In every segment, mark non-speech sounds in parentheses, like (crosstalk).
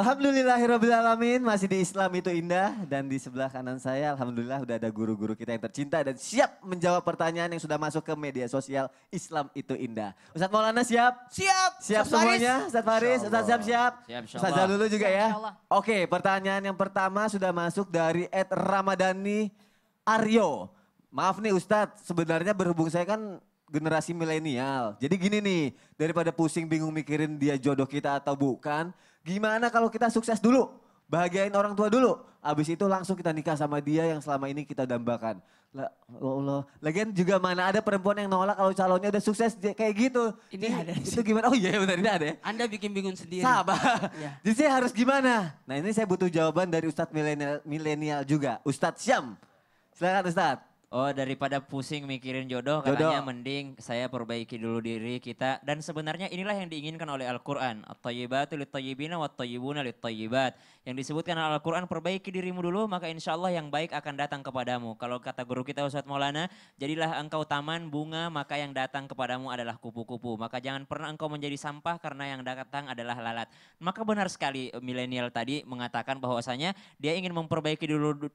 Alhamdulillahirrahmanirrahim masih di Islam itu indah dan di sebelah kanan saya Alhamdulillah udah ada guru-guru kita yang tercinta dan siap menjawab pertanyaan yang sudah masuk ke media sosial Islam itu indah. Ustadz Maulana siap? Siap. Siap Ustaz semuanya? Ustadz Faris, Ustadz siap siap? Siap Ustadz juga ya? Oke pertanyaan yang pertama sudah masuk dari Ed Ramadhani Aryo. Maaf nih Ustadz sebenarnya berhubung saya kan generasi milenial. Jadi gini nih, daripada pusing bingung mikirin dia jodoh kita atau bukan, Gimana kalau kita sukses dulu? Bahagiain orang tua dulu. Abis itu langsung kita nikah sama dia yang selama ini kita dambakan. lah ya Allah, Lagian juga mana ada perempuan yang nolak kalau calonnya udah sukses kayak gitu. Ini Jadi, ada. Itu gimana? Oh iya benar ini ada ya. Anda bikin bingung sendiri. Sabar. Yeah. (laughs) Jadi saya harus gimana? Nah ini saya butuh jawaban dari Ustadz milenial juga. Ustadz Syam. Silakan Ustadz. Oh daripada pusing mikirin jodoh, jodoh. katanya mending saya perbaiki dulu diri kita. Dan sebenarnya inilah yang diinginkan oleh Al-Quran. At-tayyibatu lit wat-tayyibuna lit-tayyibat. Yang disebutkan Al-Quran, perbaiki dirimu dulu maka insya Allah yang baik akan datang kepadamu. Kalau kata guru kita Ustadz Maulana, jadilah engkau taman bunga maka yang datang kepadamu adalah kupu-kupu. Maka jangan pernah engkau menjadi sampah karena yang datang adalah lalat. Maka benar sekali eh, milenial tadi mengatakan bahwasanya dia ingin memperbaiki dulu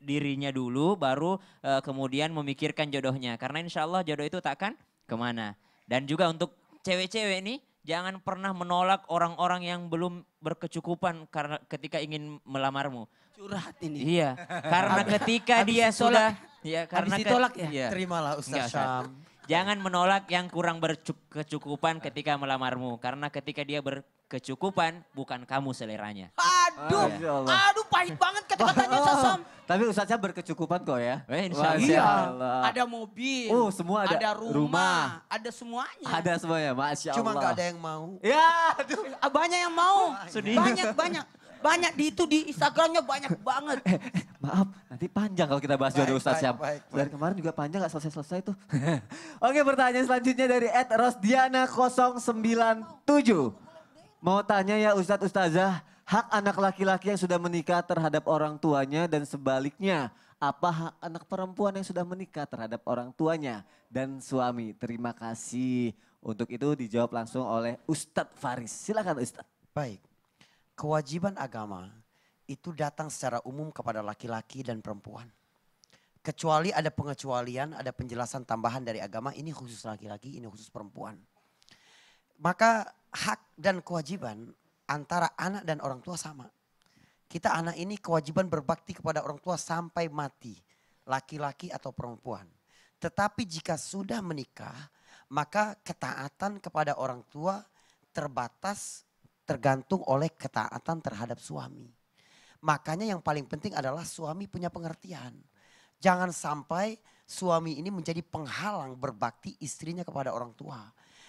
dirinya dulu baru uh, kemudian kemudian memikirkan jodohnya. Karena insya Allah jodoh itu tak akan kemana. Dan juga untuk cewek-cewek ini, jangan pernah menolak orang-orang yang belum berkecukupan karena ketika ingin melamarmu. Curhat ini. Iya, karena ketika habis dia ditolak, sudah, ya karena habis ditolak ya. Iya. Terimalah Ustaz Syam. Jangan menolak yang kurang berkecukupan ketika melamarmu, karena ketika dia berkecukupan bukan kamu seleranya. Ah! aduh aduh pahit banget kata-katanya Sasam. (laughs) Tapi usahanya berkecukupan kok ya. Eh, insya Allah. Iya. Ada mobil. Oh, semua ada. Ada rumah, rumah. Ada semuanya. Ada semuanya, Masya Cuma Allah. Cuma gak ada yang mau. Ya, aduh. Eh, banyak yang mau. Banyak, banyak. Banyak di itu di Instagramnya banyak banget. Eh, eh maaf, nanti panjang kalau kita bahas jodoh Ustaz Syam. Dari kemarin juga panjang gak selesai-selesai tuh. (laughs) Oke pertanyaan selanjutnya dari Ed Rosdiana 097. Mau tanya ya Ustadz Ustazah, hak anak laki-laki yang sudah menikah terhadap orang tuanya dan sebaliknya apa hak anak perempuan yang sudah menikah terhadap orang tuanya dan suami. Terima kasih. Untuk itu dijawab langsung oleh Ustadz Faris. Silakan Ustadz. Baik. Kewajiban agama itu datang secara umum kepada laki-laki dan perempuan. Kecuali ada pengecualian, ada penjelasan tambahan dari agama, ini khusus laki-laki, ini khusus perempuan. Maka hak dan kewajiban antara anak dan orang tua sama. Kita anak ini kewajiban berbakti kepada orang tua sampai mati, laki-laki atau perempuan. Tetapi jika sudah menikah, maka ketaatan kepada orang tua terbatas tergantung oleh ketaatan terhadap suami. Makanya yang paling penting adalah suami punya pengertian. Jangan sampai suami ini menjadi penghalang berbakti istrinya kepada orang tua.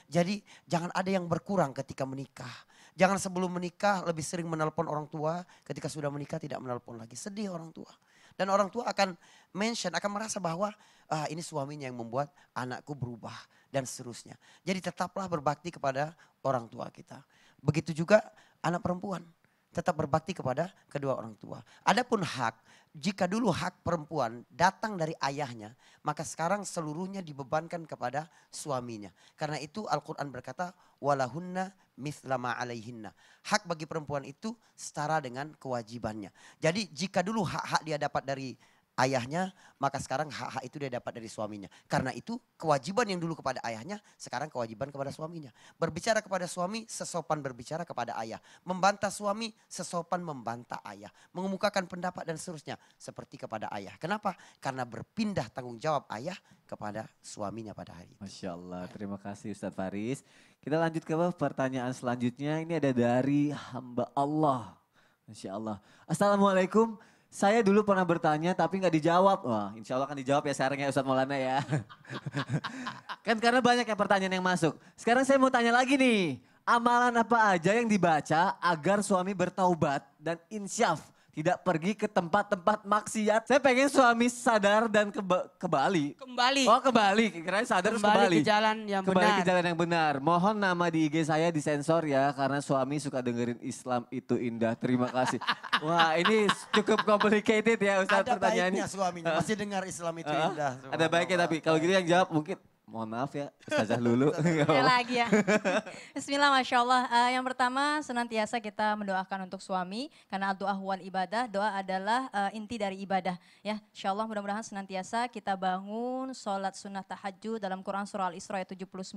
Jadi jangan ada yang berkurang ketika menikah Jangan sebelum menikah lebih sering menelpon orang tua, ketika sudah menikah tidak menelpon lagi. Sedih orang tua. Dan orang tua akan mention, akan merasa bahwa ah, ini suaminya yang membuat anakku berubah dan seterusnya. Jadi tetaplah berbakti kepada orang tua kita. Begitu juga anak perempuan tetap berbakti kepada kedua orang tua. Adapun hak, jika dulu hak perempuan datang dari ayahnya, maka sekarang seluruhnya dibebankan kepada suaminya. Karena itu Al-Qur'an berkata, "Walahunna mislama alaihinna." Hak bagi perempuan itu setara dengan kewajibannya. Jadi jika dulu hak-hak dia dapat dari ayahnya, maka sekarang hak-hak itu dia dapat dari suaminya. Karena itu kewajiban yang dulu kepada ayahnya, sekarang kewajiban kepada suaminya. Berbicara kepada suami, sesopan berbicara kepada ayah. Membantah suami, sesopan membantah ayah. Mengemukakan pendapat dan seterusnya, seperti kepada ayah. Kenapa? Karena berpindah tanggung jawab ayah kepada suaminya pada hari ini. Masya Allah, terima kasih Ustadz Faris. Kita lanjut ke pertanyaan selanjutnya, ini ada dari hamba Allah. Masya Allah. Assalamualaikum. Saya dulu pernah bertanya tapi nggak dijawab. Wah, insya Allah akan dijawab ya sekarang ya Ustadz Maulana ya. (laughs) kan karena banyak yang pertanyaan yang masuk. Sekarang saya mau tanya lagi nih. Amalan apa aja yang dibaca agar suami bertaubat dan insyaf tidak pergi ke tempat-tempat maksiat. Saya pengen suami sadar dan ke, ke Bali. Kembali. Oh kembali, kira sadar kembali. Kembali ke jalan yang kembali benar. Kembali ke jalan yang benar. Mohon nama di IG saya disensor ya, karena suami suka dengerin Islam itu indah. Terima kasih. (laughs) Wah ini cukup complicated ya Ustaz Ada pertanyaannya. Ada baiknya suaminya masih dengar Islam itu indah. Ada baiknya tapi kalau gitu yang jawab mungkin mohon maaf ya, Ustazah Lulu. ya lagi ya. (laughs) Bismillah, Masya Allah. Uh, yang pertama, senantiasa kita mendoakan untuk suami, karena doa huwal ibadah, doa adalah uh, inti dari ibadah. Ya, Insya Allah mudah-mudahan senantiasa kita bangun sholat sunnah tahajud dalam Quran Surah Al-Isra ayat 79.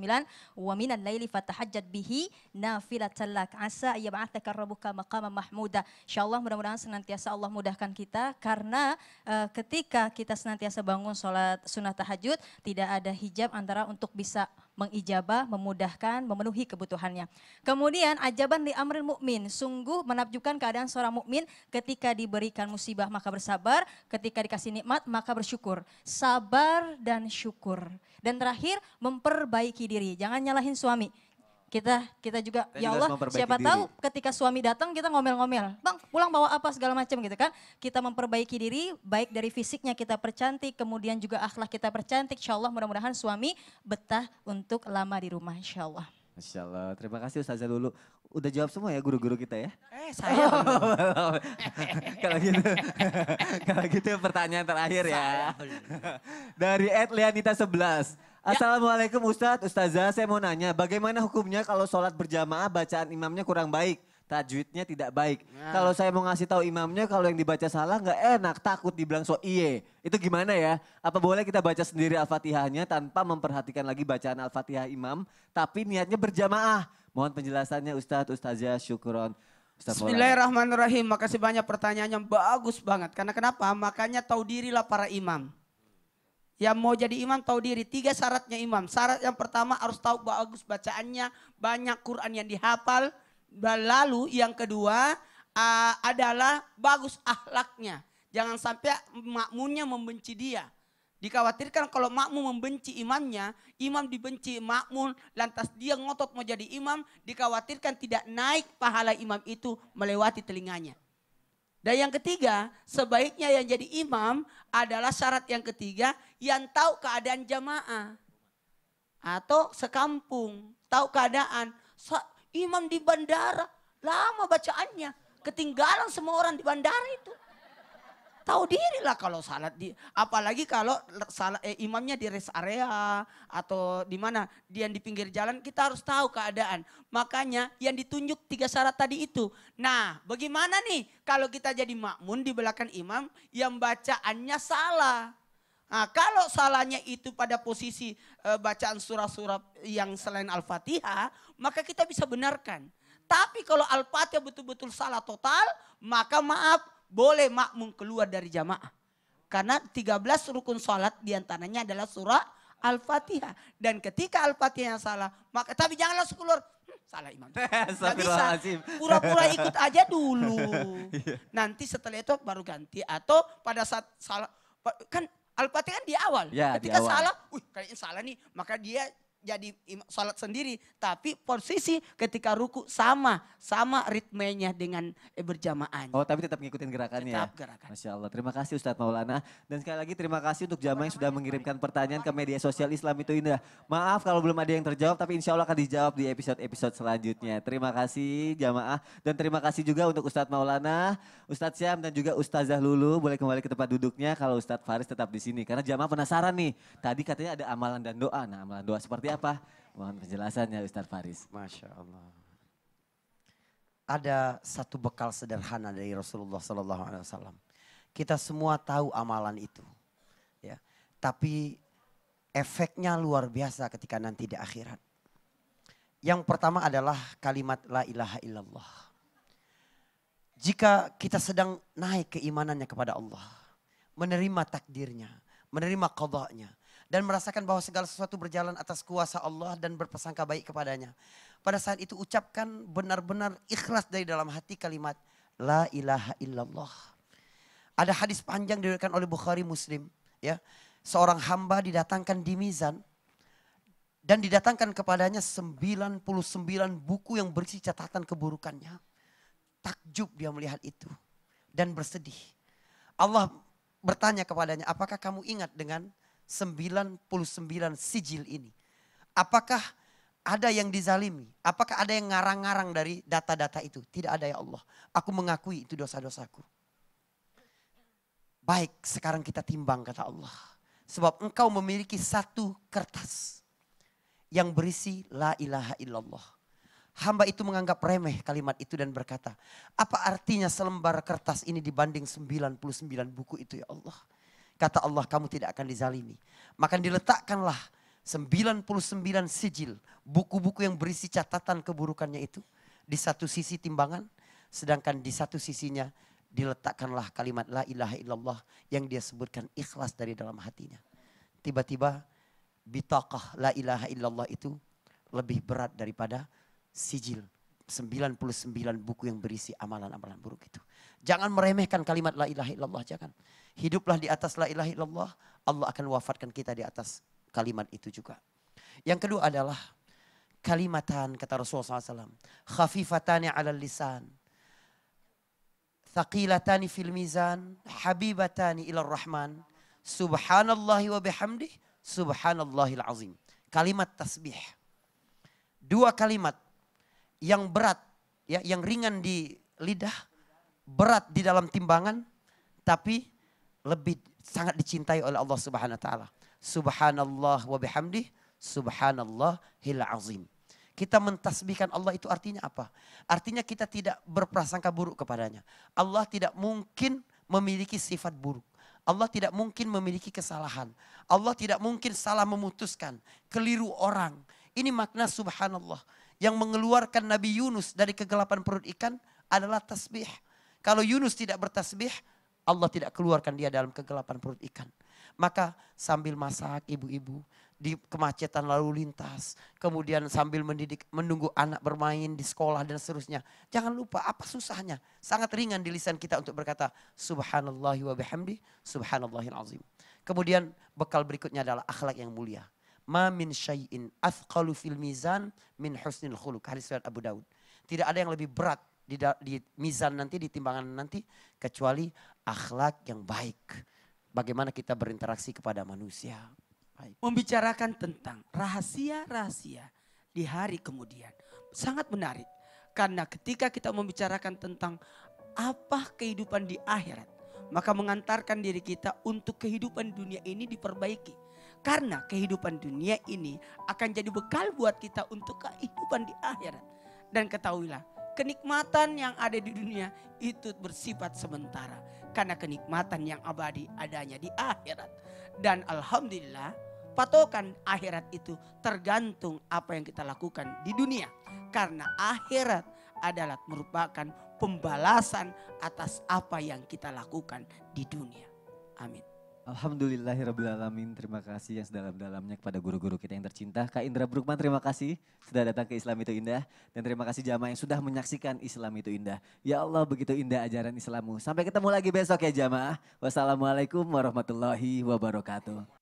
Wa minan layli fatahajad bihi nafilatallak asa ba'ataka rabuka maqama mahmuda. Insya Allah mudah-mudahan senantiasa Allah mudahkan kita, karena uh, ketika kita senantiasa bangun sholat sunnah tahajud, tidak ada hijab antara untuk bisa mengijabah, memudahkan, memenuhi kebutuhannya. Kemudian ajaban di amrin mukmin, sungguh menakjubkan keadaan seorang mukmin ketika diberikan musibah maka bersabar, ketika dikasih nikmat maka bersyukur. Sabar dan syukur. Dan terakhir memperbaiki diri, jangan nyalahin suami, kita kita juga kita ya Allah siapa diri. tahu ketika suami datang kita ngomel-ngomel bang pulang bawa apa segala macam gitu kan kita memperbaiki diri baik dari fisiknya kita percantik kemudian juga akhlak kita percantik insya Allah mudah-mudahan suami betah untuk lama di rumah insya Allah Masya Allah terima kasih Ustazah dulu udah jawab semua ya guru-guru kita ya eh saya (laughs) kalau gitu (laughs) kalau gitu pertanyaan terakhir ya dari Ed Leanita 11 Ya. Assalamualaikum Ustadz, Ustazah saya mau nanya bagaimana hukumnya kalau sholat berjamaah bacaan imamnya kurang baik? Tajwidnya tidak baik. Ya. Kalau saya mau ngasih tahu imamnya kalau yang dibaca salah nggak enak, takut dibilang so iye. Itu gimana ya? Apa boleh kita baca sendiri Al-Fatihahnya tanpa memperhatikan lagi bacaan Al-Fatihah imam, tapi niatnya berjamaah? Mohon penjelasannya Ustadz, Ustazah, syukuron. Bismillahirrahmanirrahim. Makasih banyak pertanyaannya bagus banget. Karena kenapa? Makanya tahu dirilah para imam. Yang mau jadi imam tahu diri. Tiga syaratnya imam. Syarat yang pertama harus tahu bagus bacaannya. Banyak Quran yang dihafal. Lalu yang kedua uh, adalah bagus ahlaknya. Jangan sampai makmunya membenci dia. Dikhawatirkan kalau makmum membenci imamnya, imam dibenci makmun lantas dia ngotot mau jadi imam, dikhawatirkan tidak naik pahala imam itu melewati telinganya. Dan yang ketiga, sebaiknya yang jadi imam adalah syarat yang ketiga yang tahu keadaan jamaah. Atau sekampung, tahu keadaan. Imam di bandara, lama bacaannya. Ketinggalan semua orang di bandara itu. Tahu dirilah kalau salat di apalagi kalau salat eh, imamnya di rest area atau di mana dia di pinggir jalan kita harus tahu keadaan. Makanya yang ditunjuk tiga syarat tadi itu. Nah, bagaimana nih kalau kita jadi makmun di belakang imam yang bacaannya salah? Nah, kalau salahnya itu pada posisi eh, bacaan surah-surah yang selain Al-Fatihah, maka kita bisa benarkan. Tapi kalau Al-Fatihah betul-betul salah total, maka maaf boleh makmum keluar dari jamaah. Karena 13 rukun sholat diantaranya adalah surah Al-Fatihah. Dan ketika Al-Fatihah yang salah, maka tapi jangan langsung keluar. Hm, salah imam. (laughs) Gak bisa. Pura-pura ikut aja dulu. (laughs) Iya. Nanti setelah itu baru ganti. Atau pada saat salah, kan Al-Fatihah kan di awal. Ya, ketika di awal. salah, wih kayaknya salah nih. Maka dia jadi sholat sendiri, tapi posisi ketika ruku sama, sama ritmenya dengan eh, berjamaahnya. Oh, tapi tetap ngikutin gerakannya. Ya? Tetap gerakan. Masya Allah. Terima kasih Ustadz Maulana. Dan sekali lagi terima kasih untuk jamaah yang sudah mengirimkan pertanyaan ke media sosial Islam itu indah. Maaf kalau belum ada yang terjawab, tapi insya Allah akan dijawab di episode-episode selanjutnya. Terima kasih jamaah dan terima kasih juga untuk Ustadz Maulana, Ustadz Syam dan juga Ustazah Lulu boleh kembali ke tempat duduknya kalau Ustadz Faris tetap di sini karena jamaah penasaran nih. Tadi katanya ada amalan dan doa. Nah, amalan doa seperti apa? Mohon penjelasannya Ustadz Faris. Masya Allah. Ada satu bekal sederhana dari Rasulullah Sallallahu Alaihi Wasallam. Kita semua tahu amalan itu, ya. Tapi efeknya luar biasa ketika nanti di akhirat. Yang pertama adalah kalimat la ilaha illallah. Jika kita sedang naik keimanannya kepada Allah, menerima takdirnya, menerima kodoknya, dan merasakan bahwa segala sesuatu berjalan atas kuasa Allah dan berpesan baik kepadanya. Pada saat itu ucapkan benar-benar ikhlas dari dalam hati kalimat la ilaha illallah. Ada hadis panjang diriwayatkan oleh Bukhari Muslim, ya. Seorang hamba didatangkan di mizan dan didatangkan kepadanya 99 buku yang berisi catatan keburukannya. Takjub dia melihat itu dan bersedih. Allah bertanya kepadanya, apakah kamu ingat dengan 99 sijil ini. Apakah ada yang dizalimi? Apakah ada yang ngarang-ngarang dari data-data itu? Tidak ada ya Allah. Aku mengakui itu dosa-dosaku. Baik, sekarang kita timbang kata Allah. Sebab engkau memiliki satu kertas yang berisi la ilaha illallah. Hamba itu menganggap remeh kalimat itu dan berkata, apa artinya selembar kertas ini dibanding 99 buku itu ya Allah. Kata Allah kamu tidak akan dizalimi. Maka diletakkanlah 99 sijil. Buku-buku yang berisi catatan keburukannya itu. Di satu sisi timbangan. Sedangkan di satu sisinya diletakkanlah kalimat la ilaha illallah. Yang dia sebutkan ikhlas dari dalam hatinya. Tiba-tiba bitakah la ilaha illallah itu lebih berat daripada sijil 99 buku yang berisi amalan-amalan buruk itu. Jangan meremehkan kalimat la ilaha illallah, jangan hiduplah di atas la ilaha illallah, Allah akan wafatkan kita di atas kalimat itu juga. Yang kedua adalah kalimatan kata Rasulullah SAW. Khafifatani ala lisan. Thaqilatani fil mizan. Habibatani ila rahman. Subhanallah wa bihamdi. Subhanallahil azim. Kalimat tasbih. Dua kalimat yang berat, ya, yang ringan di lidah, berat di dalam timbangan, tapi lebih sangat dicintai oleh Allah Subhanahu wa taala. Subhanallah wa bihamdih, subhanallahil azim. Kita mentasbihkan Allah itu artinya apa? Artinya kita tidak berprasangka buruk kepadanya. Allah tidak mungkin memiliki sifat buruk. Allah tidak mungkin memiliki kesalahan. Allah tidak mungkin salah memutuskan, keliru orang. Ini makna subhanallah. Yang mengeluarkan Nabi Yunus dari kegelapan perut ikan adalah tasbih. Kalau Yunus tidak bertasbih, Allah tidak keluarkan dia dalam kegelapan perut ikan. Maka sambil masak ibu-ibu di kemacetan lalu lintas, kemudian sambil mendidik menunggu anak bermain di sekolah dan seterusnya. Jangan lupa apa susahnya. Sangat ringan di lisan kita untuk berkata subhanallah wa bihamdi subhanallahil azim. Kemudian bekal berikutnya adalah akhlak yang mulia. Ma min syai'in athqalu fil mizan min husnil khuluq. Hadis Abu Daud. Tidak ada yang lebih berat di, di mizan nanti, di timbangan nanti, kecuali akhlak yang baik. Bagaimana kita berinteraksi kepada manusia. Baik. Membicarakan tentang rahasia-rahasia di hari kemudian. Sangat menarik. Karena ketika kita membicarakan tentang apa kehidupan di akhirat, maka mengantarkan diri kita untuk kehidupan dunia ini diperbaiki. Karena kehidupan dunia ini akan jadi bekal buat kita untuk kehidupan di akhirat. Dan ketahuilah kenikmatan yang ada di dunia itu bersifat sementara. Karena kenikmatan yang abadi adanya di akhirat. Dan Alhamdulillah patokan akhirat itu tergantung apa yang kita lakukan di dunia. Karena akhirat adalah merupakan pembalasan atas apa yang kita lakukan di dunia. Amin. Alhamdulillahirrahmanirrahim. terima kasih yang sedalam-dalamnya kepada guru-guru kita yang tercinta. Kak Indra Brukman, terima kasih sudah datang ke Islam Itu Indah. Dan terima kasih jamaah yang sudah menyaksikan Islam Itu Indah. Ya Allah, begitu indah ajaran Islammu. Sampai ketemu lagi besok ya jamaah. Wassalamualaikum warahmatullahi wabarakatuh.